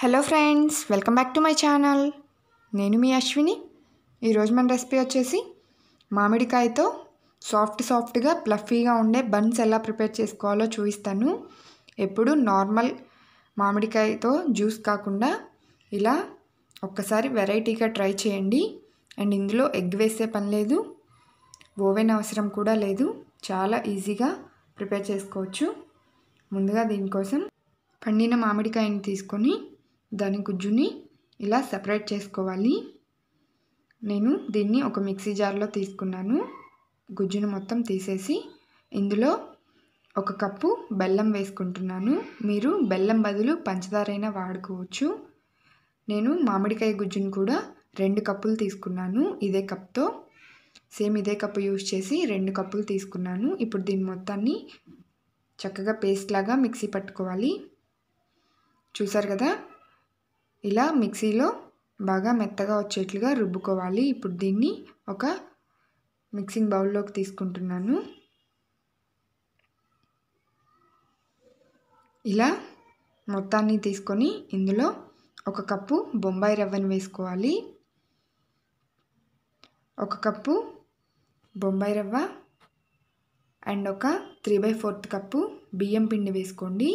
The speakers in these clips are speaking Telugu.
hello friends welcome back to my channel నేను మీ అశ్విని ఈరోజు మన రెసిపీ వచ్చేసి మామిడికాయతో సాఫ్ట్ సాఫ్ట్గా ప్లఫీగా ఉండే బన్స్ ఎలా ప్రిపేర్ చేసుకోవాలో చూపిస్తాను ఎప్పుడు నార్మల్ మామిడికాయతో జ్యూస్ కాకుండా ఇలా ఒక్కసారి వెరైటీగా ట్రై చేయండి అండ్ ఇందులో ఎగ్ వేసే పని లేదు ఓవెన్ అవసరం కూడా లేదు చాలా ఈజీగా ప్రిపేర్ చేసుకోవచ్చు ముందుగా దీనికోసం పండిన మామిడికాయని తీసుకొని దాని గుజ్జుని ఇలా సపరేట్ చేసుకోవాలి నేను దీన్ని ఒక మిక్సీ జార్లో తీసుకున్నాను గుజ్జును మొత్తం తీసేసి ఇందులో ఒక కప్పు బెల్లం వేసుకుంటున్నాను మీరు బెల్లం బదులు పంచదారైనా వాడుకోవచ్చు నేను మామిడికాయ గుజ్జును కూడా రెండు కప్పులు తీసుకున్నాను ఇదే కప్తో సేమ్ ఇదే కప్పు యూజ్ చేసి రెండు కప్పులు తీసుకున్నాను ఇప్పుడు దీని మొత్తాన్ని చక్కగా పేస్ట్ లాగా మిక్సీ పట్టుకోవాలి చూసారు కదా ఇలా మిక్సీలో బాగా మెత్తగా వచ్చేట్లుగా రుబ్బుకోవాలి ఇప్పుడు దీన్ని ఒక మిక్సింగ్ బౌల్లోకి తీసుకుంటున్నాను ఇలా మొత్తాన్ని తీసుకొని ఇందులో ఒక కప్పు బొంబాయి రవ్వను వేసుకోవాలి ఒక కప్పు బొంబాయి రవ్వ అండ్ ఒక త్రీ బై ఫోర్త్ కప్పు బియ్యం పిండి వేసుకోండి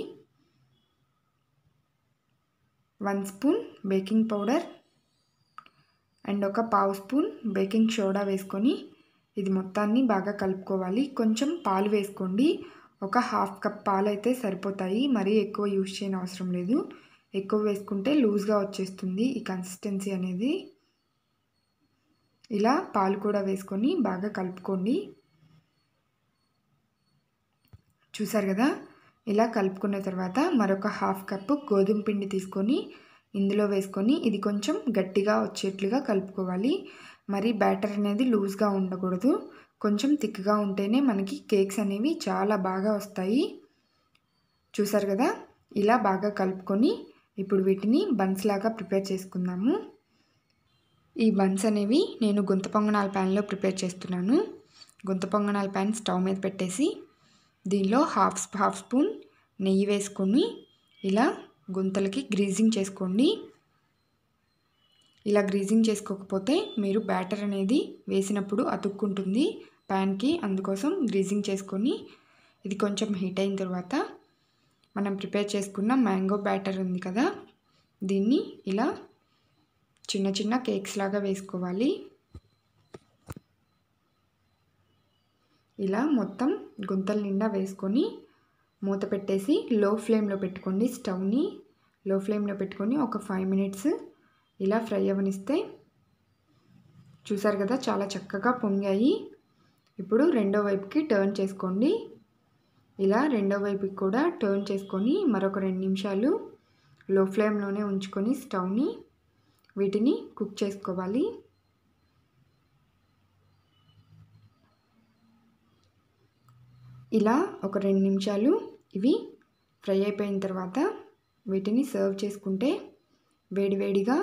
one spoon baking powder and ఒక పావు స్పూన్ బేకింగ్ సోడా వేసుకొని ఇది మొత్తాన్ని బాగా కలుపుకోవాలి కొంచెం పాలు వేసుకోండి ఒక హాఫ్ కప్ పాలు అయితే సరిపోతాయి మరీ ఎక్కువ యూజ్ చేయని అవసరం లేదు ఎక్కువ వేసుకుంటే లూజ్గా వచ్చేస్తుంది ఈ కన్సిస్టెన్సీ అనేది ఇలా పాలు కూడా వేసుకొని బాగా కలుపుకోండి చూసారు కదా ఇలా కలుపుకున్న తర్వాత మరొక హాఫ్ కప్పు గోధుమ పిండి తీసుకొని ఇందులో వేసుకొని ఇది కొంచెం గట్టిగా వచ్చేట్లుగా కలుపుకోవాలి మరి బ్యాటర్ అనేది లూజ్గా ఉండకూడదు కొంచెం థిక్గా ఉంటేనే మనకి కేక్స్ అనేవి చాలా బాగా వస్తాయి చూసారు కదా ఇలా బాగా కలుపుకొని ఇప్పుడు వీటిని బన్స్ లాగా ప్రిపేర్ చేసుకుందాము ఈ బన్స్ అనేవి నేను గుంత పొంగనాల ప్యాన్లో ప్రిపేర్ చేస్తున్నాను గుంత పొంగనాల ప్యాన్ స్టవ్ మీద పెట్టేసి దీనిలో హాఫ్ హాఫ్ స్పూన్ నెయ్యి వేసుకొని ఇలా గుంతలకి గ్రీజింగ్ చేసుకోండి ఇలా గ్రీజింగ్ చేసుకోకపోతే మీరు బ్యాటర్ అనేది వేసినప్పుడు అతుక్కుంటుంది ప్యాన్కి అందుకోసం గ్రీజింగ్ చేసుకొని ఇది కొంచెం హీట్ అయిన తర్వాత మనం ప్రిపేర్ చేసుకున్న మ్యాంగో బ్యాటర్ ఉంది కదా దీన్ని ఇలా చిన్న చిన్న కేక్స్ లాగా వేసుకోవాలి ఇలా మొత్తం గుంతల నిండా వేసుకొని మూత పెట్టేసి లో ఫ్లేమ్లో పెట్టుకోండి స్టవ్ని లో ఫ్లేమ్లో పెట్టుకొని ఒక ఫైవ్ మినిట్స్ ఇలా ఫ్రై అవనిస్తే చూసారు కదా చాలా చక్కగా పొంగాయి ఇప్పుడు రెండో వైపుకి టర్న్ చేసుకోండి ఇలా రెండో వైపుకి కూడా టర్న్ చేసుకొని మరొక రెండు నిమిషాలు లో ఫ్లేమ్లోనే ఉంచుకొని స్టవ్ని వీటిని కుక్ చేసుకోవాలి ఇలా ఒక రెండు నిమిషాలు ఇవి ఫ్రై అయిపోయిన తర్వాత వీటిని సర్వ్ చేసుకుంటే వేడివేడిగా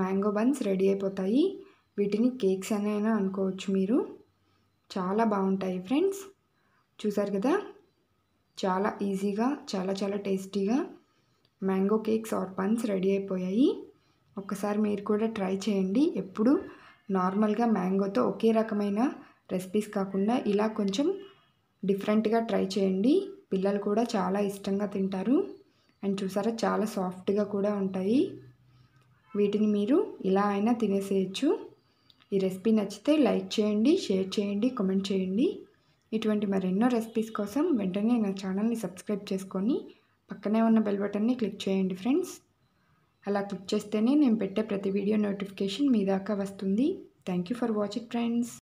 మ్యాంగో బన్స్ రెడీ అయిపోతాయి వీటిని కేక్స్ అనైనా అనుకోవచ్చు మీరు చాలా బాగుంటాయి ఫ్రెండ్స్ చూసారు కదా చాలా ఈజీగా చాలా చాలా టేస్టీగా mango cakes or buns ready అయిపోయాయి ఒక్కసారి మీరు కూడా ట్రై చేయండి ఎప్పుడు నార్మల్గా మ్యాంగోతో ఒకే రకమైన రెసిపీస్ కాకుండా ఇలా కొంచెం డిఫరెంట్గా ట్రై చేయండి పిల్లలు కూడా చాలా ఇష్టంగా తింటారు అండ్ చూసారా చాలా సాఫ్ట్గా కూడా ఉంటాయి వీటిని మీరు ఇలా అయినా తినేసేయచ్చు ఈ రెసిపీ నచ్చితే లైక్ చేయండి షేర్ చేయండి కామెంట్ చేయండి ఇటువంటి మరెన్నో రెసిపీస్ కోసం వెంటనే నా ఛానల్ని సబ్స్క్రైబ్ చేసుకొని పక్కనే ఉన్న బెల్ బటన్ని క్లిక్ చేయండి ఫ్రెండ్స్ అలా క్లిక్ చేస్తేనే నేను పెట్టే ప్రతి వీడియో నోటిఫికేషన్ మీ దాకా వస్తుంది thank you for watching friends